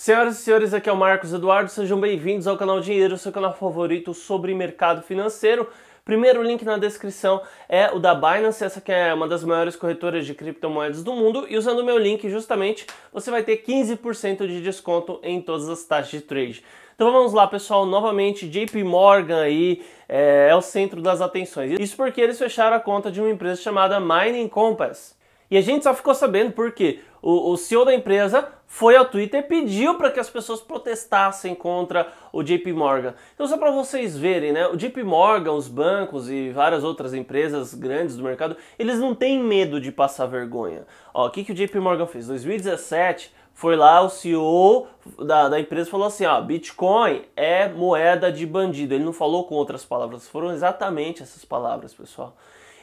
Senhoras e senhores, aqui é o Marcos Eduardo, sejam bem-vindos ao canal Dinheiro, seu canal favorito sobre mercado financeiro. Primeiro link na descrição é o da Binance, essa que é uma das maiores corretoras de criptomoedas do mundo, e usando o meu link, justamente, você vai ter 15% de desconto em todas as taxas de trade. Então vamos lá, pessoal, novamente, JP Morgan aí é, é o centro das atenções. Isso porque eles fecharam a conta de uma empresa chamada Mining Compass. E a gente só ficou sabendo porque o, o CEO da empresa foi ao Twitter e pediu para que as pessoas protestassem contra o JP Morgan. Então, só para vocês verem, né? O JP Morgan, os bancos e várias outras empresas grandes do mercado, eles não têm medo de passar vergonha. Ó, o que, que o JP Morgan fez? 2017 foi lá o CEO da, da empresa falou assim: ó, Bitcoin é moeda de bandido. Ele não falou com outras palavras, foram exatamente essas palavras, pessoal.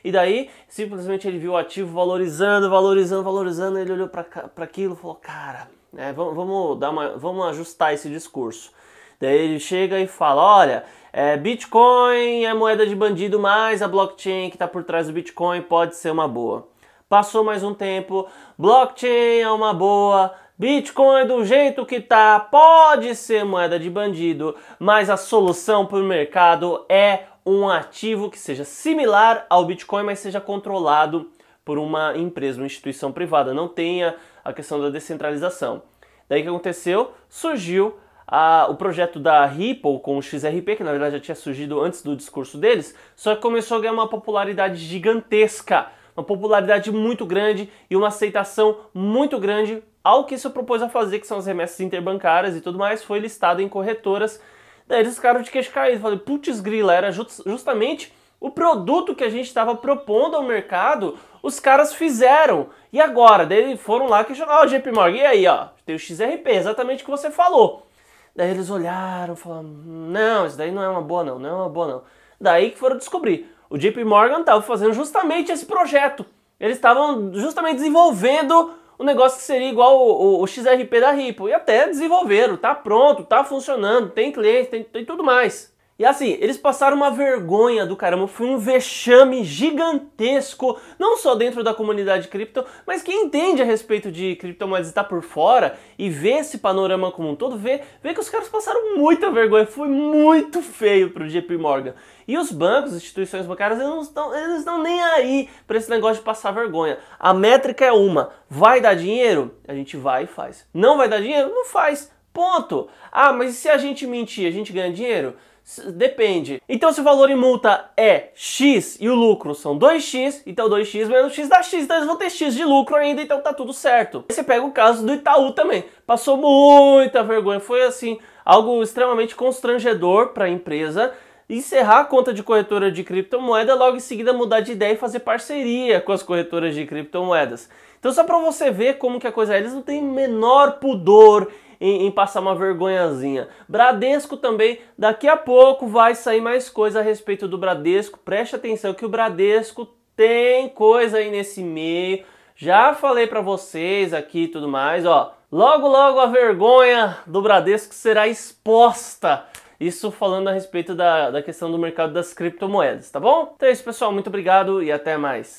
E daí, simplesmente ele viu o ativo valorizando, valorizando, valorizando, ele olhou para aquilo e falou: "Cara, é, né, vamos, vamos dar uma, vamos ajustar esse discurso". Daí ele chega e fala: "Olha, é, Bitcoin é moeda de bandido, mas a blockchain que está por trás do Bitcoin pode ser uma boa". Passou mais um tempo, blockchain é uma boa, Bitcoin do jeito que tá pode ser moeda de bandido, mas a solução para o mercado é um ativo que seja similar ao Bitcoin, mas seja controlado por uma empresa, uma instituição privada, não tenha a questão da descentralização. Daí que aconteceu? Surgiu a, o projeto da Ripple com o XRP, que na verdade já tinha surgido antes do discurso deles, só que começou a ganhar uma popularidade gigantesca, uma popularidade muito grande e uma aceitação muito grande ao que se propôs a fazer, que são as remessas interbancárias e tudo mais, foi listado em corretoras Daí eles ficaram de queixo caído. Falei, putz grila, era just, justamente o produto que a gente estava propondo ao mercado, os caras fizeram. E agora? Daí foram lá questionar, ó, oh, JP Morgan, e aí, ó, tem o XRP, exatamente o que você falou. Daí eles olharam, falaram, não, isso daí não é uma boa não, não é uma boa não. Daí que foram descobrir, o JP Morgan estava fazendo justamente esse projeto. Eles estavam justamente desenvolvendo um negócio que seria igual o, o, o XRP da Ripple. E até desenvolveram, tá pronto, tá funcionando, tem cliente, tem, tem tudo mais. E assim, eles passaram uma vergonha do caramba, foi um vexame gigantesco, não só dentro da comunidade cripto, mas quem entende a respeito de criptomoedas está por fora e vê esse panorama como um todo, vê, vê que os caras passaram muita vergonha, foi muito feio pro JP Morgan. E os bancos, instituições bancárias, eles não estão, eles estão nem aí para esse negócio de passar vergonha. A métrica é uma, vai dar dinheiro? A gente vai e faz. Não vai dar dinheiro? Não faz. Ponto. Ah, mas e se a gente mentir, a gente ganha dinheiro? Depende. Então, se o valor em multa é X e o lucro são 2X, então 2X menos X dá X, então eles vão ter X de lucro ainda, então tá tudo certo. Você pega o caso do Itaú também. Passou muita vergonha, foi assim, algo extremamente constrangedor para a empresa encerrar a conta de corretora de criptomoeda, logo em seguida mudar de ideia e fazer parceria com as corretoras de criptomoedas. Então só para você ver como que a coisa é, eles não têm menor pudor em, em passar uma vergonhazinha. Bradesco também, daqui a pouco vai sair mais coisa a respeito do Bradesco. Preste atenção que o Bradesco tem coisa aí nesse meio. Já falei para vocês aqui e tudo mais, ó. Logo, logo a vergonha do Bradesco será exposta. Isso falando a respeito da, da questão do mercado das criptomoedas, tá bom? Então é isso, pessoal. Muito obrigado e até mais.